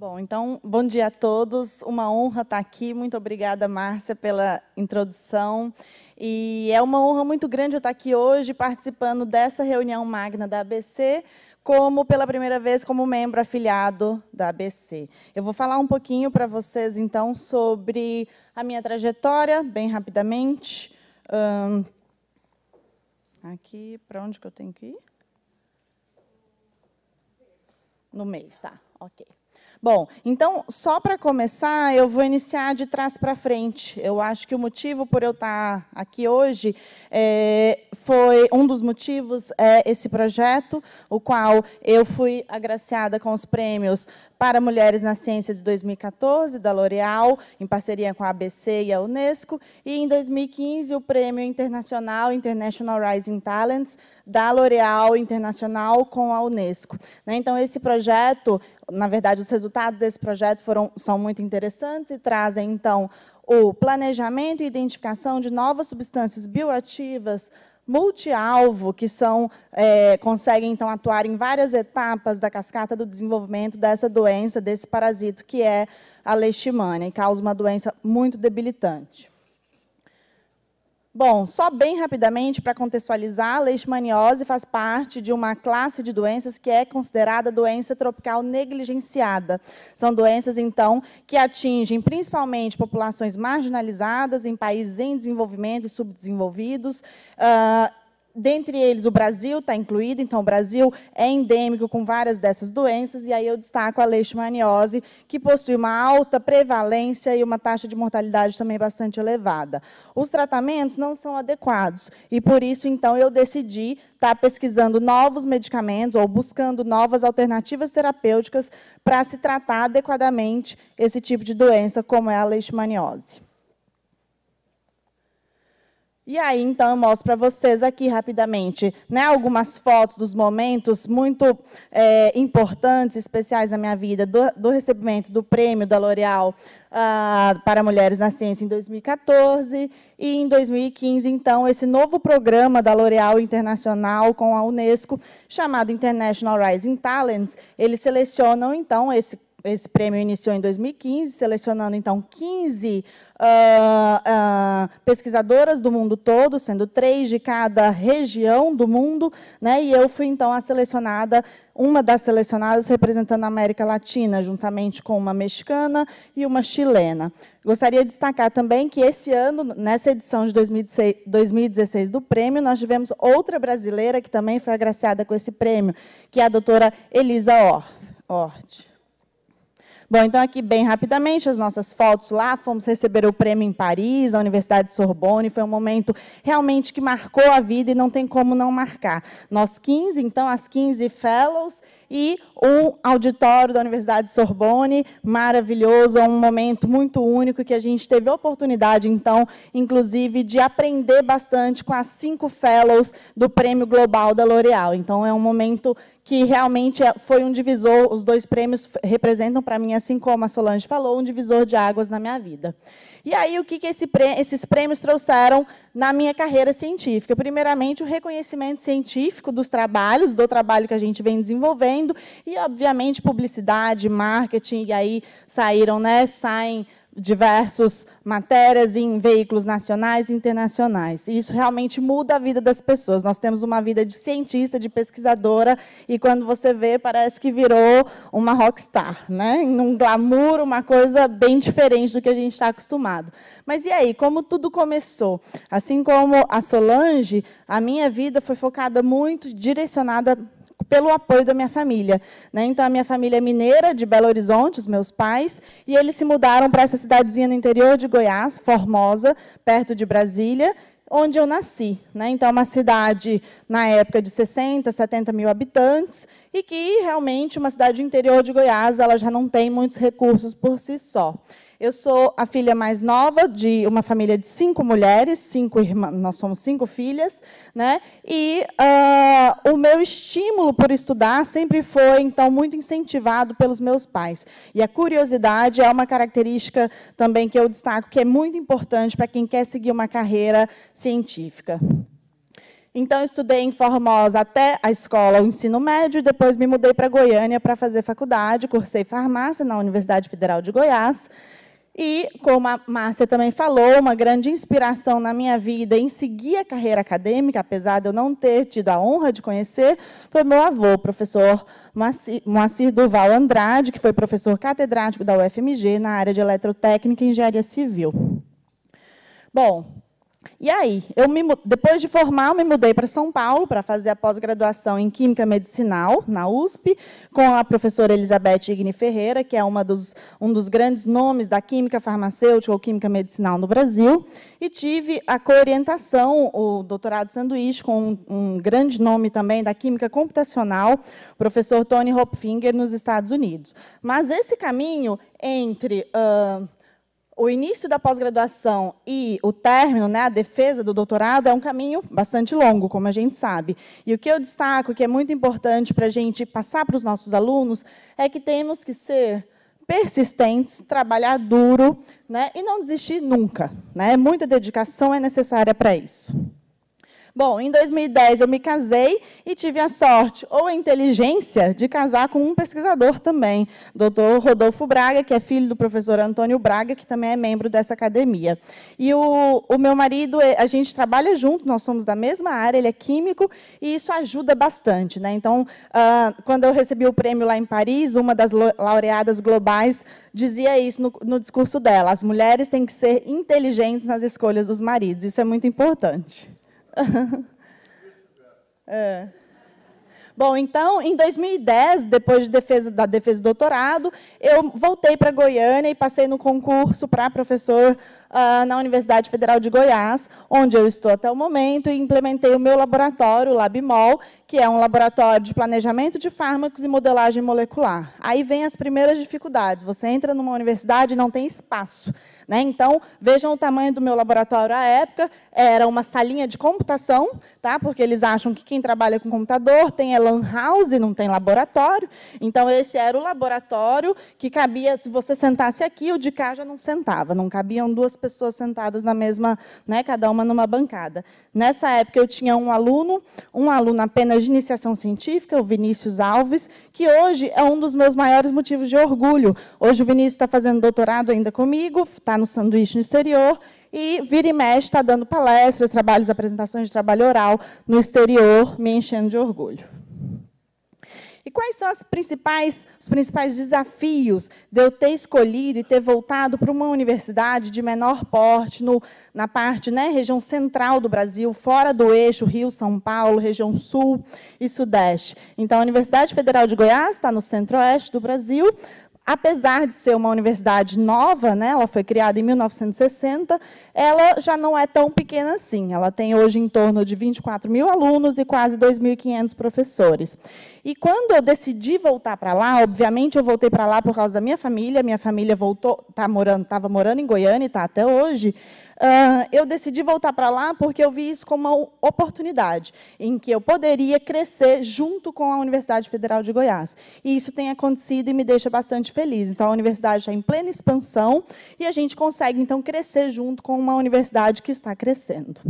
Bom, então, bom dia a todos. Uma honra estar aqui. Muito obrigada, Márcia, pela introdução. E é uma honra muito grande eu estar aqui hoje participando dessa reunião magna da ABC, como pela primeira vez como membro afiliado da ABC. Eu vou falar um pouquinho para vocês, então, sobre a minha trajetória, bem rapidamente. Um, aqui, para onde que eu tenho que ir? No meio, tá, ok. Bom, então, só para começar, eu vou iniciar de trás para frente. Eu acho que o motivo por eu estar tá aqui hoje é, foi um dos motivos é esse projeto, o qual eu fui agraciada com os prêmios para Mulheres na Ciência de 2014 da L'Oréal, em parceria com a ABC e a UNESCO, e em 2015 o prêmio internacional International Rising Talents da L'Oréal Internacional com a UNESCO. Né? Então, esse projeto, na verdade, os resultados resultados desse projeto foram, são muito interessantes e trazem, então, o planejamento e identificação de novas substâncias bioativas multi-alvo que são, é, conseguem, então, atuar em várias etapas da cascata do desenvolvimento dessa doença, desse parasito que é a leishmania, e causa uma doença muito debilitante. Bom, só bem rapidamente para contextualizar, a leishmaniose faz parte de uma classe de doenças que é considerada doença tropical negligenciada. São doenças, então, que atingem principalmente populações marginalizadas em países em desenvolvimento e subdesenvolvidos, uh, Dentre eles, o Brasil está incluído, então o Brasil é endêmico com várias dessas doenças, e aí eu destaco a leishmaniose, que possui uma alta prevalência e uma taxa de mortalidade também bastante elevada. Os tratamentos não são adequados, e por isso, então, eu decidi estar tá pesquisando novos medicamentos ou buscando novas alternativas terapêuticas para se tratar adequadamente esse tipo de doença, como é a leishmaniose. E aí, então, eu mostro para vocês aqui rapidamente né, algumas fotos dos momentos muito é, importantes, especiais na minha vida, do, do recebimento do prêmio da L'Oréal ah, para Mulheres na Ciência em 2014 e em 2015, então, esse novo programa da L'Oréal Internacional com a Unesco, chamado International Rising Talents, eles selecionam, então, esse esse prêmio iniciou em 2015, selecionando então 15 uh, uh, pesquisadoras do mundo todo, sendo três de cada região do mundo, né? E eu fui então a selecionada, uma das selecionadas representando a América Latina, juntamente com uma mexicana e uma chilena. Gostaria de destacar também que esse ano, nessa edição de 2016 do prêmio, nós tivemos outra brasileira que também foi agraciada com esse prêmio, que é a doutora Elisa Or Ort. Bom, então aqui bem rapidamente as nossas fotos lá, fomos receber o prêmio em Paris, a Universidade de Sorbonne, foi um momento realmente que marcou a vida e não tem como não marcar. Nós 15, então as 15 fellows e um auditório da Universidade Sorbonne, maravilhoso, é um momento muito único que a gente teve a oportunidade, então, inclusive, de aprender bastante com as cinco fellows do Prêmio Global da L'Oréal. Então, é um momento que realmente é, foi um divisor, os dois prêmios representam para mim, assim como a Solange falou, um divisor de águas na minha vida. E aí, o que, que esse prêmio, esses prêmios trouxeram na minha carreira científica? Primeiramente, o reconhecimento científico dos trabalhos, do trabalho que a gente vem desenvolvendo, e, obviamente, publicidade, marketing, e aí saíram, né, saem diversas matérias em veículos nacionais e internacionais. E isso realmente muda a vida das pessoas. Nós temos uma vida de cientista, de pesquisadora, e quando você vê, parece que virou uma rockstar, né? um glamour, uma coisa bem diferente do que a gente está acostumado. Mas e aí, como tudo começou? Assim como a Solange, a minha vida foi focada muito, direcionada pelo apoio da minha família. Né? Então, a minha família é mineira, de Belo Horizonte, os meus pais, e eles se mudaram para essa cidadezinha no interior de Goiás, Formosa, perto de Brasília, onde eu nasci. Né? Então, é uma cidade, na época, de 60, 70 mil habitantes, e que, realmente, uma cidade interior de Goiás, ela já não tem muitos recursos por si só. Eu sou a filha mais nova de uma família de cinco mulheres, cinco irmãs, nós somos cinco filhas, né? E uh, o meu estímulo por estudar sempre foi então muito incentivado pelos meus pais. E a curiosidade é uma característica também que eu destaco que é muito importante para quem quer seguir uma carreira científica. Então, estudei em Formosa até a escola, o ensino médio, e depois me mudei para Goiânia para fazer faculdade, cursei farmácia na Universidade Federal de Goiás, e, como a Márcia também falou, uma grande inspiração na minha vida em seguir a carreira acadêmica, apesar de eu não ter tido a honra de conhecer, foi meu avô, o professor Moacir Duval Andrade, que foi professor catedrático da UFMG na área de eletrotécnica e engenharia civil. Bom, e aí, eu me, depois de formar, eu me mudei para São Paulo para fazer a pós-graduação em Química Medicinal, na USP, com a professora Elizabeth Igni Ferreira, que é uma dos, um dos grandes nomes da química farmacêutica ou química medicinal no Brasil. E tive a coorientação, o doutorado sanduíche, com um, um grande nome também da química computacional, o professor Tony Hopfinger, nos Estados Unidos. Mas esse caminho entre... Uh, o início da pós-graduação e o término, né, a defesa do doutorado, é um caminho bastante longo, como a gente sabe. E o que eu destaco, que é muito importante para a gente passar para os nossos alunos, é que temos que ser persistentes, trabalhar duro né, e não desistir nunca. Né? Muita dedicação é necessária para isso. Bom, em 2010 eu me casei e tive a sorte ou a inteligência de casar com um pesquisador também, doutor Rodolfo Braga, que é filho do professor Antônio Braga, que também é membro dessa academia. E o, o meu marido, eh, a gente trabalha junto, nós somos da mesma área, ele é químico, e isso ajuda bastante. Né? Então, uh, quando eu recebi o prêmio lá em Paris, uma das laureadas globais dizia isso no, no discurso dela, as mulheres têm que ser inteligentes nas escolhas dos maridos, isso é muito importante. é. Bom, então, em 2010, depois de defesa, da defesa do doutorado, eu voltei para Goiânia e passei no concurso para professor uh, na Universidade Federal de Goiás, onde eu estou até o momento, e implementei o meu laboratório, o LabMol, que é um laboratório de planejamento de fármacos e modelagem molecular. Aí vem as primeiras dificuldades. Você entra numa universidade e não tem espaço. Né? Então, vejam o tamanho do meu laboratório à época, era uma salinha de computação, tá? porque eles acham que quem trabalha com computador tem a é lan house, não tem laboratório. Então, esse era o laboratório que cabia, se você sentasse aqui, o de cá já não sentava, não cabiam duas pessoas sentadas na mesma, né, cada uma numa bancada. Nessa época eu tinha um aluno, um aluno apenas de iniciação científica, o Vinícius Alves, que hoje é um dos meus maiores motivos de orgulho. Hoje o Vinícius está fazendo doutorado ainda comigo, está no sanduíche no exterior, e vira e mexe está dando palestras, trabalhos, apresentações de trabalho oral no exterior, me enchendo de orgulho. E quais são as principais, os principais desafios de eu ter escolhido e ter voltado para uma universidade de menor porte, no, na parte, né, região central do Brasil, fora do eixo Rio, São Paulo, região sul e sudeste? Então, a Universidade Federal de Goiás está no centro-oeste do Brasil, apesar de ser uma universidade nova, né, ela foi criada em 1960, ela já não é tão pequena assim. Ela tem hoje em torno de 24 mil alunos e quase 2.500 professores. E quando eu decidi voltar para lá, obviamente eu voltei para lá por causa da minha família, minha família voltou, tá morando, estava morando em Goiânia e está até hoje, eu decidi voltar para lá porque eu vi isso como uma oportunidade, em que eu poderia crescer junto com a Universidade Federal de Goiás. E isso tem acontecido e me deixa bastante feliz. Então, a universidade está em plena expansão e a gente consegue, então, crescer junto com uma universidade que está crescendo.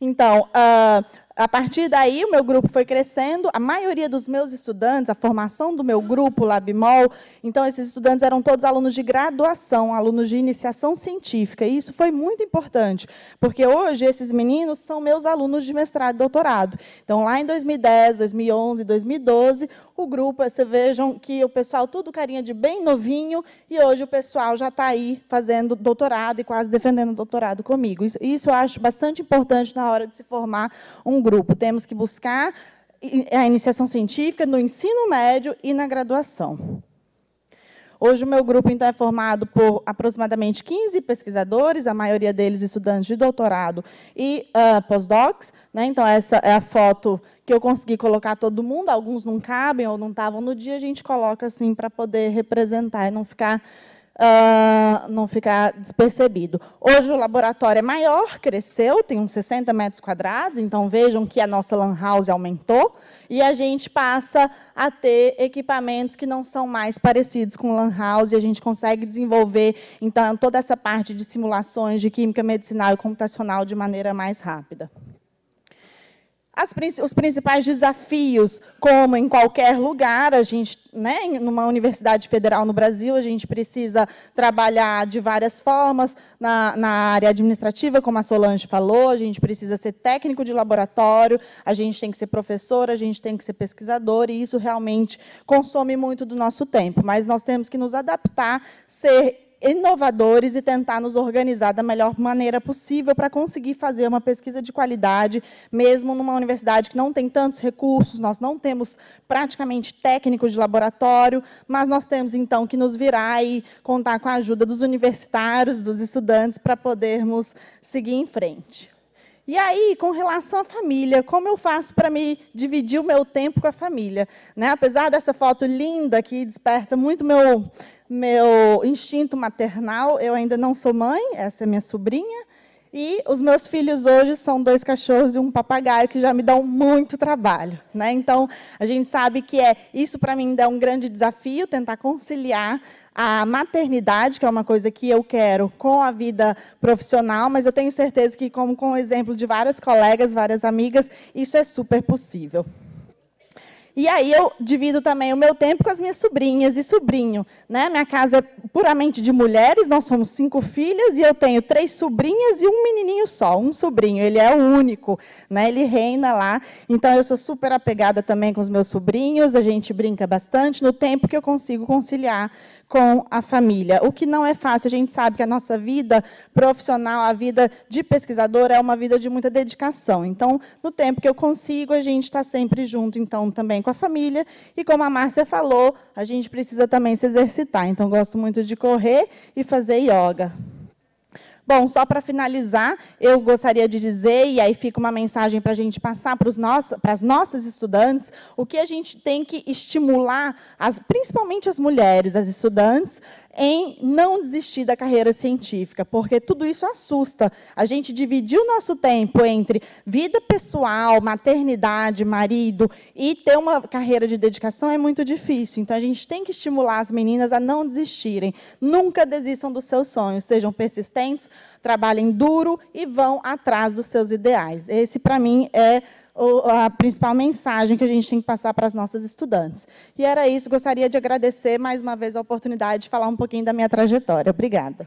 Então, uh, a partir daí, o meu grupo foi crescendo. A maioria dos meus estudantes, a formação do meu grupo Labimol, então esses estudantes eram todos alunos de graduação, alunos de iniciação científica. E isso foi muito importante, porque hoje esses meninos são meus alunos de mestrado e doutorado. Então, lá em 2010, 2011, 2012, o grupo, vocês vejam que o pessoal tudo carinha de bem novinho, e hoje o pessoal já está aí fazendo doutorado e quase defendendo doutorado comigo. Isso, isso eu acho bastante importante na hora de se formar um grupo, temos que buscar a iniciação científica no ensino médio e na graduação. Hoje, o meu grupo então, é formado por aproximadamente 15 pesquisadores, a maioria deles estudantes de doutorado e uh, ah, pós-docs. Né? Então, essa é a foto que eu consegui colocar todo mundo. Alguns não cabem ou não estavam no dia, a gente coloca assim para poder representar e não ficar uh, não ficar despercebido. Hoje o laboratório é maior, cresceu, tem uns 60 metros quadrados, então vejam que a nossa lan house aumentou e a gente passa a ter equipamentos que não são mais parecidos com lan house e a gente consegue desenvolver então toda essa parte de simulações de química medicinal e computacional de maneira mais rápida. As, os principais desafios, como em qualquer lugar, a gente, né, numa universidade federal no Brasil, a gente precisa trabalhar de várias formas na, na área administrativa, como a Solange falou, a gente precisa ser técnico de laboratório, a gente tem que ser professor, a gente tem que ser pesquisador, e isso realmente consome muito do nosso tempo. Mas nós temos que nos adaptar, ser inovadores e tentar nos organizar da melhor maneira possível para conseguir fazer uma pesquisa de qualidade, mesmo numa universidade que não tem tantos recursos, nós não temos praticamente técnicos de laboratório, mas nós temos então que nos virar e contar com a ajuda dos universitários, dos estudantes, para podermos seguir em frente. E aí, com relação à família, como eu faço para me dividir o meu tempo com a família? Né? Apesar dessa foto linda que desperta muito meu meu instinto maternal, eu ainda não sou mãe, essa é minha sobrinha, e os meus filhos hoje são dois cachorros e um papagaio que já me dão muito trabalho, né? Então, a gente sabe que é isso para mim é um grande desafio tentar conciliar a maternidade, que é uma coisa que eu quero, com a vida profissional, mas eu tenho certeza que como com o exemplo de várias colegas, várias amigas, isso é super possível. E aí eu divido também o meu tempo com as minhas sobrinhas e sobrinho. Né? Minha casa é puramente de mulheres, nós somos cinco filhas e eu tenho três sobrinhas e um menininho só, um sobrinho. Ele é o único, né? ele reina lá. Então eu sou super apegada também com os meus sobrinhos, a gente brinca bastante no tempo que eu consigo conciliar com a família. O que não é fácil, a gente sabe que a nossa vida profissional, a vida de pesquisador é uma vida de muita dedicação. Então, no tempo que eu consigo, a gente está sempre junto, então também com a família. E como a Márcia falou, a gente precisa também se exercitar. Então, gosto muito de correr e fazer yoga. Bom, só para finalizar, eu gostaria de dizer, e aí fica uma mensagem para a gente passar para, nossos, para as nossas estudantes, o que a gente tem que estimular, as, principalmente as mulheres, as estudantes, em não desistir da carreira científica, porque tudo isso assusta. A gente dividir o nosso tempo entre vida pessoal, maternidade, marido, e ter uma carreira de dedicação é muito difícil. Então, a gente tem que estimular as meninas a não desistirem. Nunca desistam dos seus sonhos, sejam persistentes, trabalhem duro e vão atrás dos seus ideais. Esse, para mim, é a principal mensagem que a gente tem que passar para as nossas estudantes. E era isso, gostaria de agradecer mais uma vez a oportunidade de falar um pouquinho da minha trajetória. Obrigada.